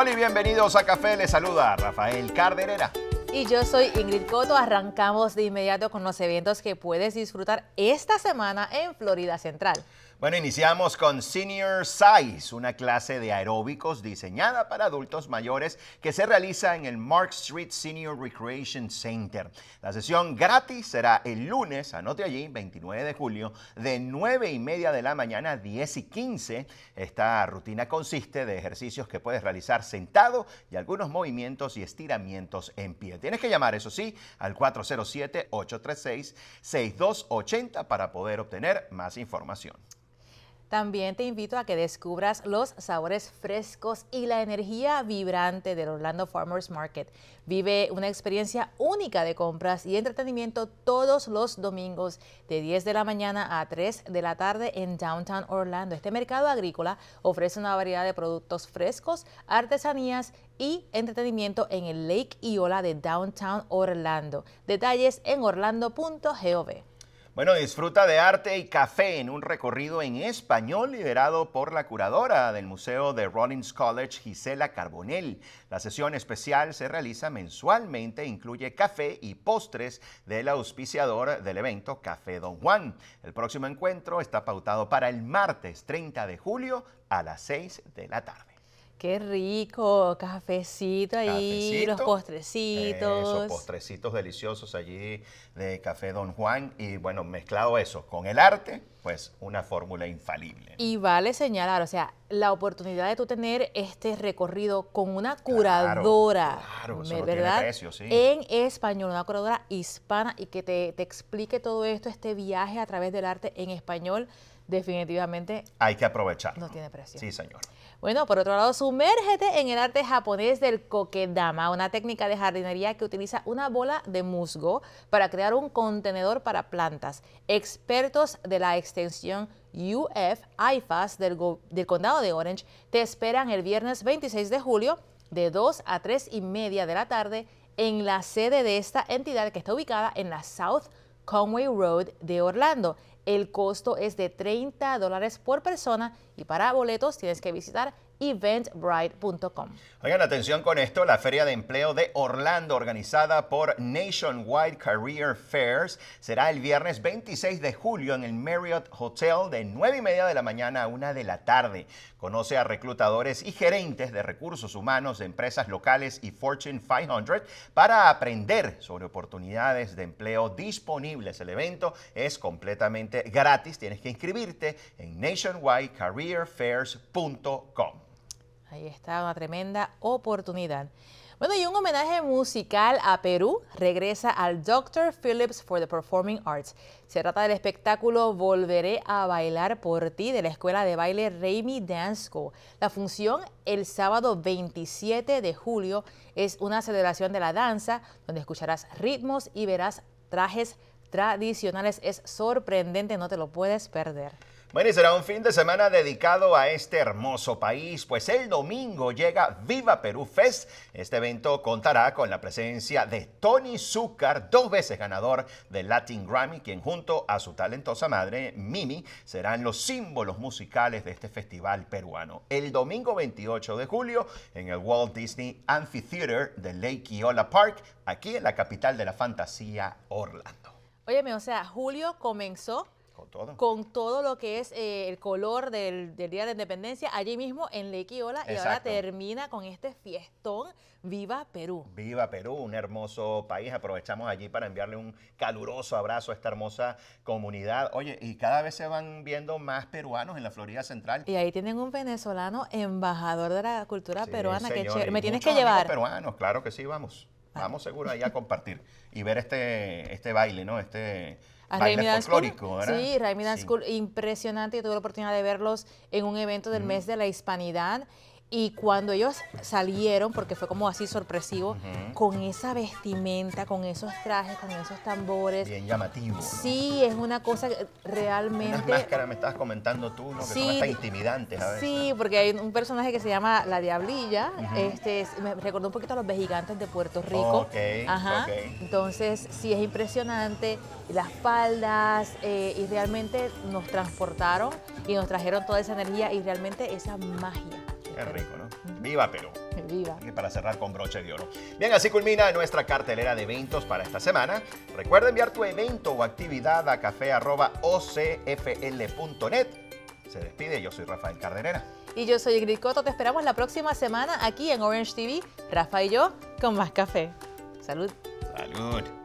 Hola y bienvenidos a Café. Les saluda Rafael Carderera. Y yo soy Ingrid Coto. Arrancamos de inmediato con los eventos que puedes disfrutar esta semana en Florida Central. Bueno, iniciamos con Senior Size, una clase de aeróbicos diseñada para adultos mayores que se realiza en el Mark Street Senior Recreation Center. La sesión gratis será el lunes, anote allí, 29 de julio, de 9 y media de la mañana a 10 y 15. Esta rutina consiste de ejercicios que puedes realizar sentado y algunos movimientos y estiramientos en pie. Tienes que llamar, eso sí, al 407-836-6280 para poder obtener más información. También te invito a que descubras los sabores frescos y la energía vibrante del Orlando Farmers Market. Vive una experiencia única de compras y entretenimiento todos los domingos de 10 de la mañana a 3 de la tarde en Downtown Orlando. Este mercado agrícola ofrece una variedad de productos frescos, artesanías y entretenimiento en el Lake Iola de Downtown Orlando. Detalles en orlando.gov. Bueno, disfruta de arte y café en un recorrido en español liderado por la curadora del Museo de Rollins College, Gisela Carbonell. La sesión especial se realiza mensualmente, e incluye café y postres del auspiciador del evento Café Don Juan. El próximo encuentro está pautado para el martes 30 de julio a las 6 de la tarde. Qué rico, cafecito ahí, los postrecitos. Esos postrecitos deliciosos allí de Café Don Juan. Y bueno, mezclado eso con el arte, pues una fórmula infalible. Y vale señalar, o sea, la oportunidad de tú tener este recorrido con una curadora, ¿verdad? En español, una curadora hispana y que te explique todo esto, este viaje a través del arte en español definitivamente hay que aprovechar. No tiene precio. Sí, señor. Bueno, por otro lado, sumérgete en el arte japonés del kokedama, una técnica de jardinería que utiliza una bola de musgo para crear un contenedor para plantas. Expertos de la extensión UF IFAS del, del condado de Orange te esperan el viernes 26 de julio de 2 a 3 y media de la tarde en la sede de esta entidad que está ubicada en la South Conway Road de Orlando. El costo es de 30 dólares por persona y para boletos tienes que visitar eventbrite.com. Oigan, atención con esto, la Feria de Empleo de Orlando, organizada por Nationwide Career Fairs, será el viernes 26 de julio en el Marriott Hotel de 9 y media de la mañana a 1 de la tarde. Conoce a reclutadores y gerentes de recursos humanos de empresas locales y Fortune 500 para aprender sobre oportunidades de empleo disponibles. El evento es completamente gratis, tienes que inscribirte en nationwidecareerfairs.com está una tremenda oportunidad. Bueno, y un homenaje musical a Perú regresa al Dr. Phillips for the Performing Arts. Se trata del espectáculo Volveré a bailar por ti de la Escuela de Baile Raimi Dance La función el sábado 27 de julio es una celebración de la danza donde escucharás ritmos y verás trajes tradicionales. Es sorprendente, no te lo puedes perder. Bueno, y será un fin de semana dedicado a este hermoso país, pues el domingo llega Viva Perú Fest. Este evento contará con la presencia de Tony Zucker, dos veces ganador del Latin Grammy, quien junto a su talentosa madre, Mimi, serán los símbolos musicales de este festival peruano. El domingo 28 de julio, en el Walt Disney Amphitheater de Lake Eola Park, aquí en la capital de la fantasía, Orlando. Óyeme, o sea, julio comenzó con todo. lo que es eh, el color del, Día de la Independencia, allí mismo en Lequiola, y ahora termina con este fiestón. Viva Perú. Viva Perú, un hermoso país. Aprovechamos allí para enviarle un caluroso abrazo a esta hermosa comunidad. Oye, y cada vez se van viendo más peruanos en la Florida Central. Y ahí tienen un venezolano embajador de la cultura peruana. que Me tienes que llevar. peruanos, claro que sí, vamos. Vamos seguro ahí a compartir y ver este, este baile, ¿no? Este baile folclórico, Sí, Raimi Dance School, impresionante. Yo tuve la oportunidad de verlos en un evento del mes de la hispanidad y cuando ellos salieron, porque fue como así sorpresivo, con esa vestimenta, con esos trajes, con esos tambores. Bien llamativo. Sí, es una cosa realmente. Las máscaras me estabas comentando tú, ¿no? Que sí, son hasta intimidantes a veces. Sí, porque hay un personaje que se llama La Diablilla. este, me recordó un poquito a los vejigantes de Puerto Rico. Ajá. Entonces, sí, es impresionante. Las faldas, eh, y realmente nos transportaron y nos trajeron toda esa energía y realmente esa magia. Qué rico, ¿no? Viva Perú. Viva. Y para cerrar con broche de oro. Bien, así culmina nuestra cartelera de eventos para esta semana. Recuerda enviar tu evento o actividad a café.ocfl.net. Se despide, yo soy Rafael Cardenera. Y yo soy Gricoto. Te esperamos la próxima semana aquí en Orange TV, Rafa y yo, con más café. Salud. Salud.